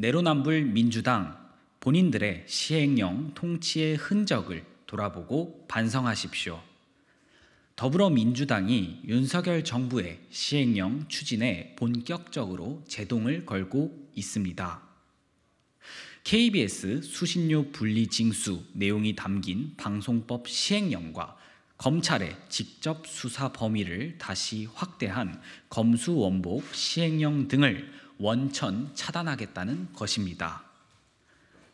내로남불 민주당 본인들의 시행령 통치의 흔적을 돌아보고 반성하십시오. 더불어민주당이 윤석열 정부의 시행령 추진에 본격적으로 제동을 걸고 있습니다. KBS 수신료 분리 징수 내용이 담긴 방송법 시행령과 검찰의 직접 수사 범위를 다시 확대한 검수원복 시행령 등을 원천 차단하겠다는 것입니다.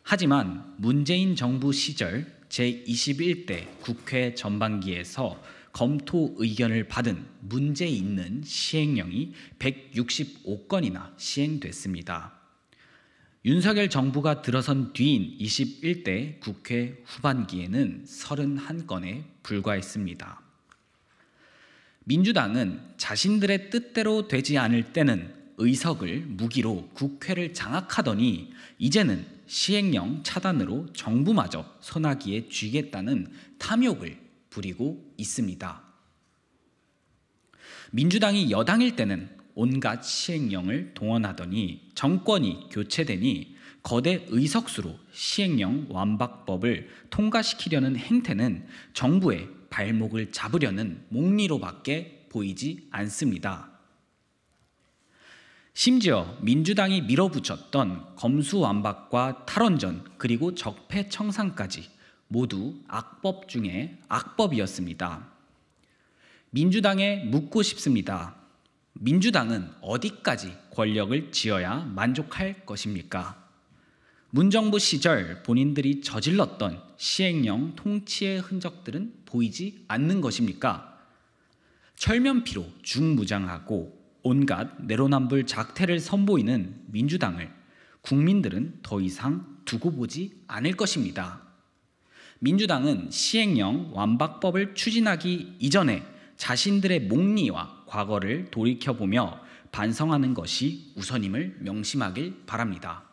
하지만 문재인 정부 시절 제21대 국회 전반기에서 검토 의견을 받은 문제 있는 시행령이 165건이나 시행됐습니다. 윤석열 정부가 들어선 뒤인 21대 국회 후반기에는 31건에 불과했습니다. 민주당은 자신들의 뜻대로 되지 않을 때는 의석을 무기로 국회를 장악하더니 이제는 시행령 차단으로 정부마저 선나기에 쥐겠다는 탐욕을 부리고 있습니다. 민주당이 여당일 때는 온갖 시행령을 동원하더니 정권이 교체되니 거대 의석수로 시행령 완박법을 통과시키려는 행태는 정부의 발목을 잡으려는 목리로밖에 보이지 않습니다. 심지어 민주당이 밀어붙였던 검수완박과 탈원전 그리고 적폐청산까지 모두 악법 중에 악법이었습니다. 민주당에 묻고 싶습니다. 민주당은 어디까지 권력을 쥐어야 만족할 것입니까? 문정부 시절 본인들이 저질렀던 시행령 통치의 흔적들은 보이지 않는 것입니까? 철면피로 중무장하고 온갖 내로남불 작태를 선보이는 민주당을 국민들은 더 이상 두고 보지 않을 것입니다. 민주당은 시행령 완박법을 추진하기 이전에 자신들의 목리와 과거를 돌이켜보며 반성하는 것이 우선임을 명심하길 바랍니다.